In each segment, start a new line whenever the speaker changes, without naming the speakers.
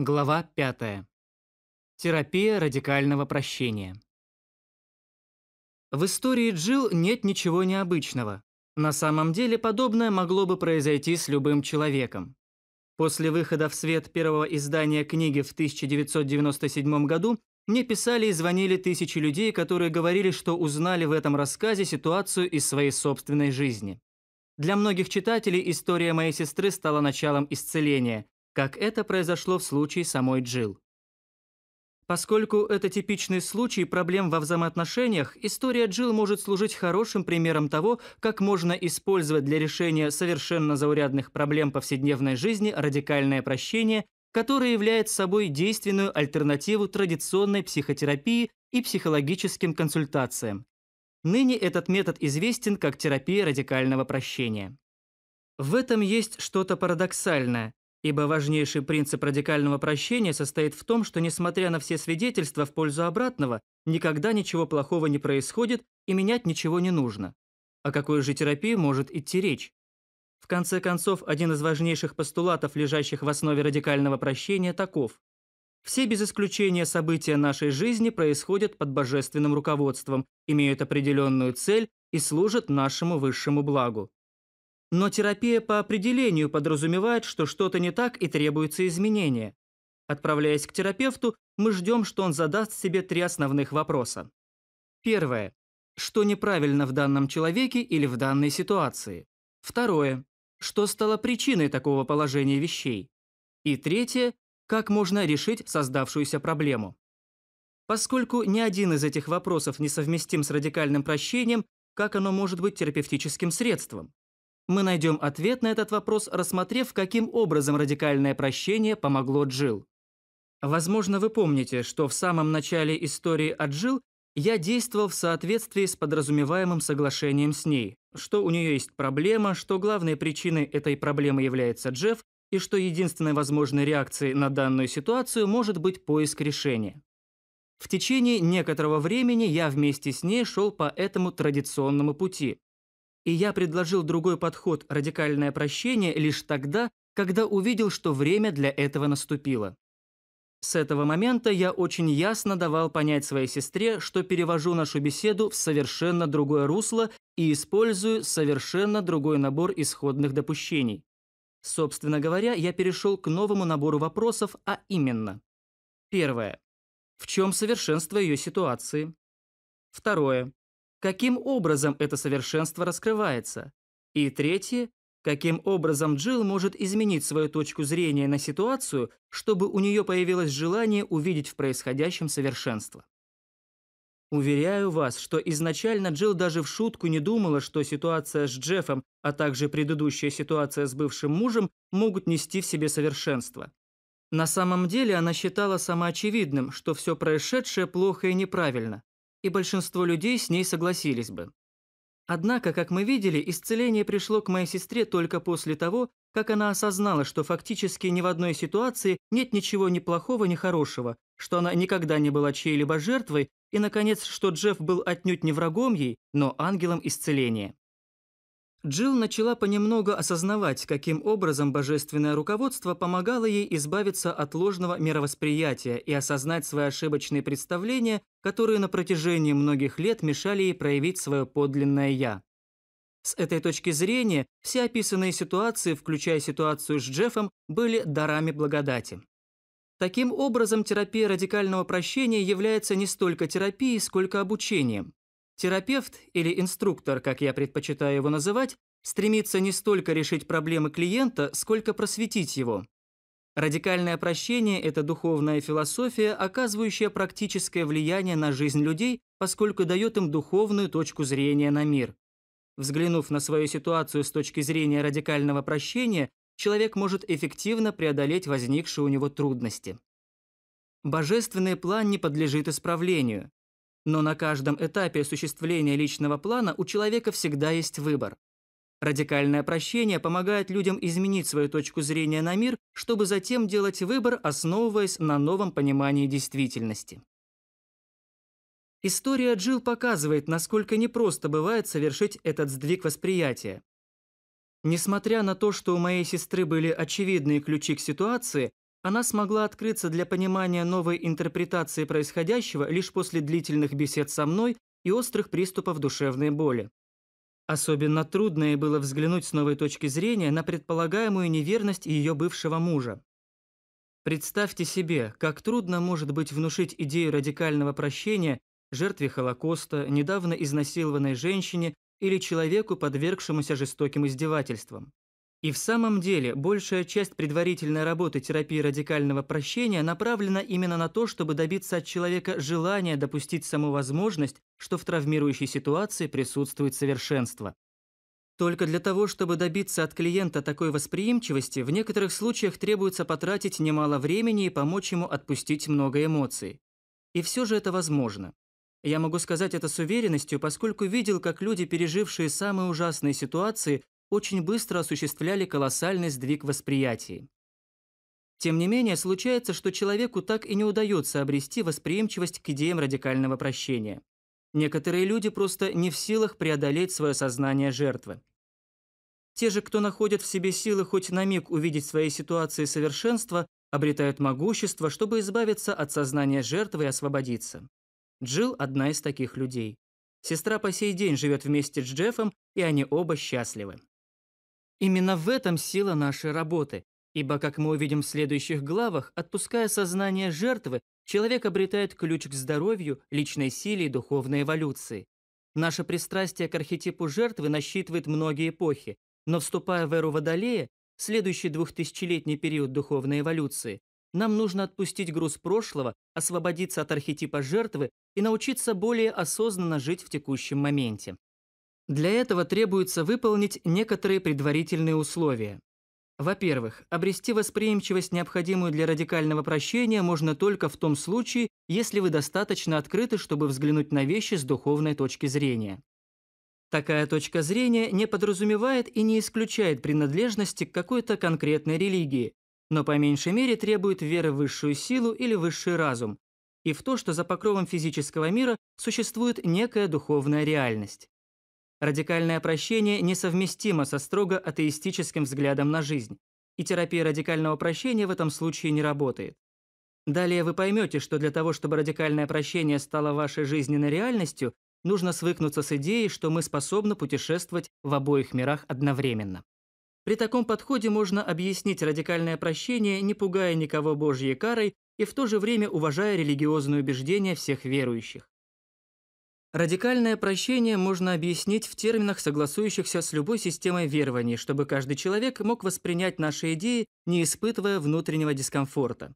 Глава 5. Терапия радикального прощения. В истории Джил нет ничего необычного. На самом деле подобное могло бы произойти с любым человеком. После выхода в свет первого издания книги в 1997 году мне писали и звонили тысячи людей, которые говорили, что узнали в этом рассказе ситуацию из своей собственной жизни. Для многих читателей история моей сестры стала началом исцеления – как это произошло в случае самой Джилл. Поскольку это типичный случай проблем во взаимоотношениях, история Джилл может служить хорошим примером того, как можно использовать для решения совершенно заурядных проблем повседневной жизни радикальное прощение, которое является собой действенную альтернативу традиционной психотерапии и психологическим консультациям. Ныне этот метод известен как терапия радикального прощения. В этом есть что-то парадоксальное. Ибо важнейший принцип радикального прощения состоит в том, что несмотря на все свидетельства в пользу обратного, никогда ничего плохого не происходит и менять ничего не нужно. О какой же терапии может идти речь? В конце концов, один из важнейших постулатов, лежащих в основе радикального прощения, таков. Все без исключения события нашей жизни происходят под божественным руководством, имеют определенную цель и служат нашему высшему благу. Но терапия по определению подразумевает, что что-то не так и требуется изменения. Отправляясь к терапевту, мы ждем, что он задаст себе три основных вопроса. Первое. Что неправильно в данном человеке или в данной ситуации? Второе. Что стало причиной такого положения вещей? И третье. Как можно решить создавшуюся проблему? Поскольку ни один из этих вопросов не совместим с радикальным прощением, как оно может быть терапевтическим средством? Мы найдем ответ на этот вопрос, рассмотрев, каким образом радикальное прощение помогло Джил. Возможно, вы помните, что в самом начале истории о Джил я действовал в соответствии с подразумеваемым соглашением с ней, что у нее есть проблема, что главной причиной этой проблемы является Джефф, и что единственной возможной реакцией на данную ситуацию может быть поиск решения. В течение некоторого времени я вместе с ней шел по этому традиционному пути, и я предложил другой подход – радикальное прощение лишь тогда, когда увидел, что время для этого наступило. С этого момента я очень ясно давал понять своей сестре, что перевожу нашу беседу в совершенно другое русло и использую совершенно другой набор исходных допущений. Собственно говоря, я перешел к новому набору вопросов, а именно. Первое. В чем совершенство ее ситуации? Второе каким образом это совершенство раскрывается. И третье, каким образом Джилл может изменить свою точку зрения на ситуацию, чтобы у нее появилось желание увидеть в происходящем совершенство. Уверяю вас, что изначально Джилл даже в шутку не думала, что ситуация с Джеффом, а также предыдущая ситуация с бывшим мужем могут нести в себе совершенство. На самом деле она считала самоочевидным, что все происшедшее плохо и неправильно и большинство людей с ней согласились бы. Однако, как мы видели, исцеление пришло к моей сестре только после того, как она осознала, что фактически ни в одной ситуации нет ничего ни плохого, ни хорошего, что она никогда не была чьей-либо жертвой, и, наконец, что Джефф был отнюдь не врагом ей, но ангелом исцеления. Джилл начала понемногу осознавать, каким образом божественное руководство помогало ей избавиться от ложного мировосприятия и осознать свои ошибочные представления, которые на протяжении многих лет мешали ей проявить свое подлинное «я». С этой точки зрения все описанные ситуации, включая ситуацию с Джеффом, были дарами благодати. Таким образом, терапия радикального прощения является не столько терапией, сколько обучением. Терапевт или инструктор, как я предпочитаю его называть, стремится не столько решить проблемы клиента, сколько просветить его. Радикальное прощение – это духовная философия, оказывающая практическое влияние на жизнь людей, поскольку дает им духовную точку зрения на мир. Взглянув на свою ситуацию с точки зрения радикального прощения, человек может эффективно преодолеть возникшие у него трудности. Божественный план не подлежит исправлению. Но на каждом этапе осуществления личного плана у человека всегда есть выбор. Радикальное прощение помогает людям изменить свою точку зрения на мир, чтобы затем делать выбор, основываясь на новом понимании действительности. История Джилл показывает, насколько непросто бывает совершить этот сдвиг восприятия. Несмотря на то, что у моей сестры были очевидные ключи к ситуации, она смогла открыться для понимания новой интерпретации происходящего лишь после длительных бесед со мной и острых приступов душевной боли. Особенно трудно ей было взглянуть с новой точки зрения на предполагаемую неверность ее бывшего мужа. Представьте себе, как трудно может быть внушить идею радикального прощения жертве Холокоста, недавно изнасилованной женщине или человеку, подвергшемуся жестоким издевательствам. И в самом деле, большая часть предварительной работы терапии радикального прощения направлена именно на то, чтобы добиться от человека желания допустить саму возможность, что в травмирующей ситуации присутствует совершенство. Только для того, чтобы добиться от клиента такой восприимчивости, в некоторых случаях требуется потратить немало времени и помочь ему отпустить много эмоций. И все же это возможно. Я могу сказать это с уверенностью, поскольку видел, как люди, пережившие самые ужасные ситуации, очень быстро осуществляли колоссальный сдвиг восприятий. Тем не менее, случается, что человеку так и не удается обрести восприимчивость к идеям радикального прощения. Некоторые люди просто не в силах преодолеть свое сознание жертвы. Те же, кто находит в себе силы хоть на миг увидеть в своей ситуации совершенство, обретают могущество, чтобы избавиться от сознания жертвы и освободиться. Джилл – одна из таких людей. Сестра по сей день живет вместе с Джеффом, и они оба счастливы. Именно в этом сила нашей работы, ибо, как мы увидим в следующих главах, отпуская сознание жертвы, человек обретает ключ к здоровью, личной силе и духовной эволюции. Наше пристрастие к архетипу жертвы насчитывает многие эпохи, но вступая в эру Водолея, следующий двухтысячелетний период духовной эволюции, нам нужно отпустить груз прошлого, освободиться от архетипа жертвы и научиться более осознанно жить в текущем моменте. Для этого требуется выполнить некоторые предварительные условия. Во-первых, обрести восприимчивость, необходимую для радикального прощения, можно только в том случае, если вы достаточно открыты, чтобы взглянуть на вещи с духовной точки зрения. Такая точка зрения не подразумевает и не исключает принадлежности к какой-то конкретной религии, но по меньшей мере требует веры в высшую силу или высший разум, и в то, что за покровом физического мира существует некая духовная реальность. Радикальное прощение несовместимо со строго атеистическим взглядом на жизнь, и терапия радикального прощения в этом случае не работает. Далее вы поймете, что для того, чтобы радикальное прощение стало вашей жизненной реальностью, нужно свыкнуться с идеей, что мы способны путешествовать в обоих мирах одновременно. При таком подходе можно объяснить радикальное прощение, не пугая никого Божьей карой и в то же время уважая религиозные убеждения всех верующих. Радикальное прощение можно объяснить в терминах, согласующихся с любой системой верований, чтобы каждый человек мог воспринять наши идеи, не испытывая внутреннего дискомфорта.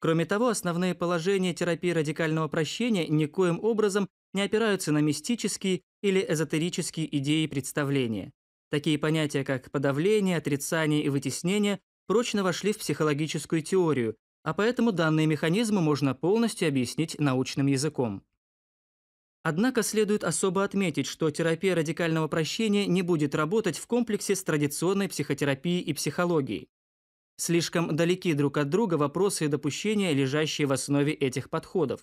Кроме того, основные положения терапии радикального прощения никоим образом не опираются на мистические или эзотерические идеи и представления. Такие понятия, как подавление, отрицание и вытеснение, прочно вошли в психологическую теорию, а поэтому данные механизмы можно полностью объяснить научным языком. Однако следует особо отметить, что терапия радикального прощения не будет работать в комплексе с традиционной психотерапией и психологией. Слишком далеки друг от друга вопросы и допущения, лежащие в основе этих подходов.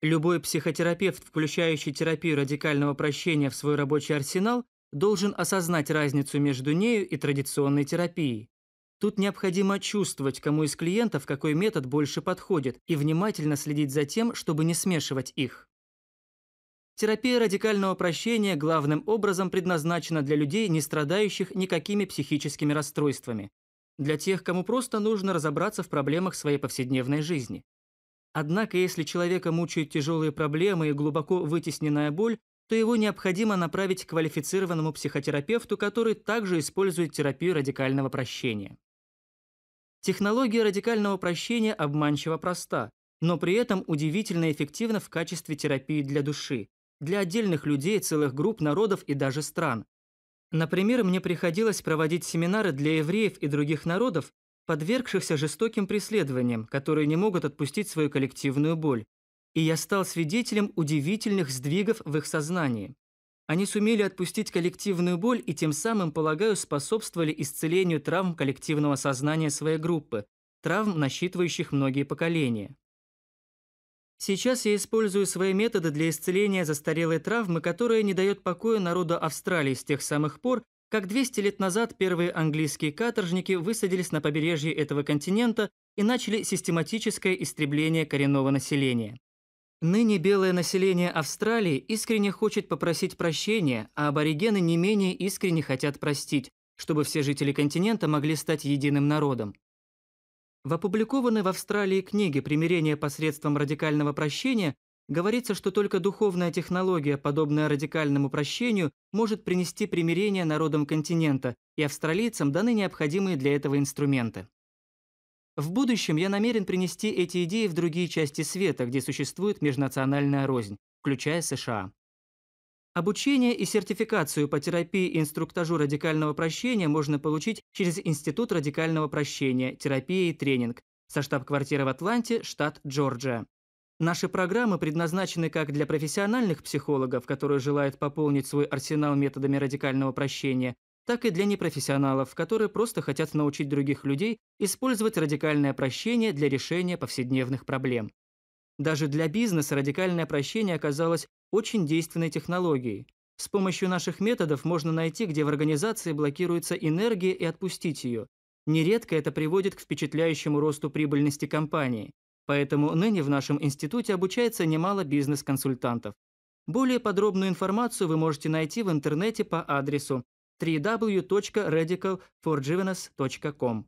Любой психотерапевт, включающий терапию радикального прощения в свой рабочий арсенал, должен осознать разницу между нею и традиционной терапией. Тут необходимо чувствовать, кому из клиентов какой метод больше подходит, и внимательно следить за тем, чтобы не смешивать их. Терапия радикального прощения главным образом предназначена для людей, не страдающих никакими психическими расстройствами, для тех, кому просто нужно разобраться в проблемах своей повседневной жизни. Однако, если человека мучают тяжелые проблемы и глубоко вытесненная боль, то его необходимо направить к квалифицированному психотерапевту, который также использует терапию радикального прощения. Технология радикального прощения обманчиво проста, но при этом удивительно эффективна в качестве терапии для души для отдельных людей, целых групп, народов и даже стран. Например, мне приходилось проводить семинары для евреев и других народов, подвергшихся жестоким преследованиям, которые не могут отпустить свою коллективную боль. И я стал свидетелем удивительных сдвигов в их сознании. Они сумели отпустить коллективную боль и тем самым, полагаю, способствовали исцелению травм коллективного сознания своей группы, травм, насчитывающих многие поколения. Сейчас я использую свои методы для исцеления застарелой травмы, которая не дает покоя народу Австралии с тех самых пор, как 200 лет назад первые английские каторжники высадились на побережье этого континента и начали систематическое истребление коренного населения. Ныне белое население Австралии искренне хочет попросить прощения, а аборигены не менее искренне хотят простить, чтобы все жители континента могли стать единым народом. В опубликованной в Австралии книге «Примирение посредством радикального прощения» говорится, что только духовная технология, подобная радикальному прощению, может принести примирение народам континента, и австралийцам даны необходимые для этого инструменты. В будущем я намерен принести эти идеи в другие части света, где существует межнациональная рознь, включая США. Обучение и сертификацию по терапии и инструктажу радикального прощения можно получить через Институт радикального прощения, терапия и тренинг со штаб-квартиры в Атланте, штат Джорджия. Наши программы предназначены как для профессиональных психологов, которые желают пополнить свой арсенал методами радикального прощения, так и для непрофессионалов, которые просто хотят научить других людей использовать радикальное прощение для решения повседневных проблем. Даже для бизнеса радикальное прощение оказалось очень действенной технологией. С помощью наших методов можно найти, где в организации блокируется энергия и отпустить ее. Нередко это приводит к впечатляющему росту прибыльности компании. Поэтому ныне в нашем институте обучается немало бизнес-консультантов. Более подробную информацию вы можете найти в интернете по адресу www.radicalforgiveness.com.